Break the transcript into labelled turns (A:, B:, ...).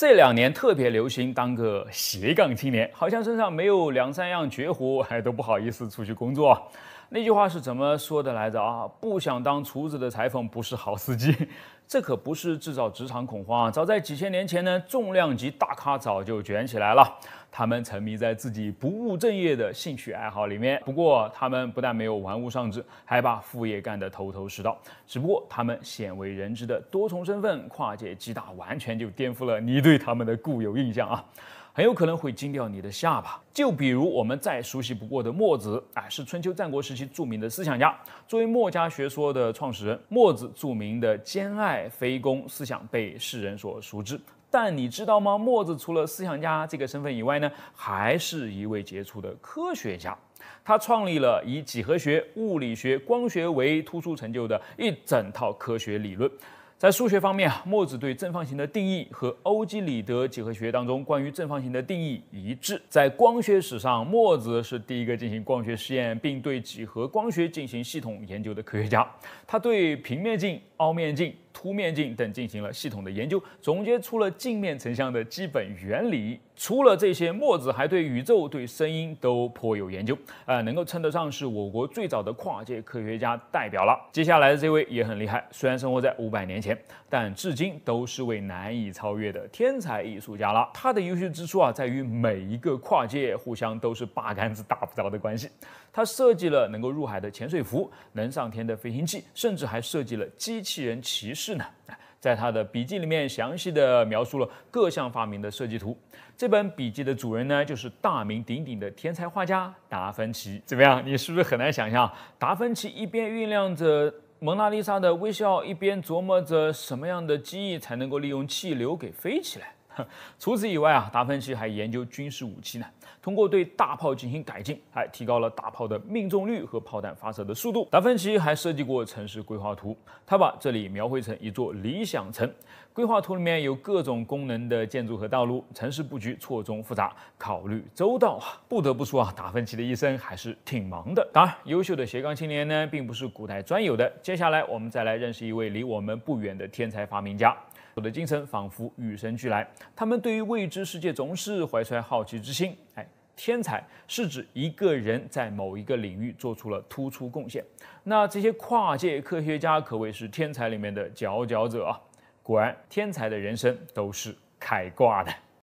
A: 这两年特别流行当个斜杠青年，好像身上没有两三样绝活还都不好意思出去工作。那句话是怎么说的来着啊？不想当厨子的裁缝不是好司机。这可不是制造职场恐慌啊！早在几千年前呢，重量级大咖早就卷起来了。他们沉迷在自己不务正业的兴趣爱好里面。不过，他们不但没有玩物丧志，还把副业干得头头是道。只不过，他们鲜为人知的多重身份跨界极大，完全就颠覆了你对他们的固有印象啊！很有可能会惊掉你的下巴。就比如我们再熟悉不过的墨子，哎，是春秋战国时期著名的思想家。作为墨家学说的创始人，墨子著名的兼爱非攻思想被世人所熟知。但你知道吗？墨子除了思想家这个身份以外呢，还是一位杰出的科学家。他创立了以几何学、物理学、光学为突出成就的一整套科学理论。在数学方面啊，墨子对正方形的定义和欧几里得几何学当中关于正方形的定义一致。在光学史上，墨子是第一个进行光学实验并对几何光学进行系统研究的科学家。他对平面镜、凹面镜、凸面镜等进行了系统的研究，总结出了镜面成像的基本原理。除了这些，墨子还对宇宙、对声音都颇有研究呃，能够称得上是我国最早的跨界科学家代表了。接下来的这位也很厉害，虽然生活在五百年前。但至今都是位难以超越的天才艺术家了。他的优秀之处啊，在于每一个跨界互相都是八竿子打不着的关系。他设计了能够入海的潜水服，能上天的飞行器，甚至还设计了机器人骑士呢。在他的笔记里面详细的描述了各项发明的设计图。这本笔记的主人呢，就是大名鼎鼎的天才画家达芬奇。怎么样，你是不是很难想象达芬奇一边酝酿着？蒙娜丽莎的微笑一边琢磨着什么样的机翼才能够利用气流给飞起来。除此以外啊，达芬奇还研究军事武器呢。通过对大炮进行改进，还提高了大炮的命中率和炮弹发射的速度。达芬奇还设计过城市规划图，他把这里描绘成一座理想城。规划图里面有各种功能的建筑和道路，城市布局错综复杂，考虑周到啊。不得不说啊，达芬奇的一生还是挺忙的。当然，优秀的斜杠青年呢，并不是古代专有的。接下来，我们再来认识一位离我们不远的天才发明家。我的精神仿佛与生俱来。他们对于未知世界总是怀揣好奇之心。哎，天才是指一个人在某一个领域做出了突出贡献。那这些跨界科学家可谓是天才里面的佼佼者啊！果然，天才的人生都是开挂的。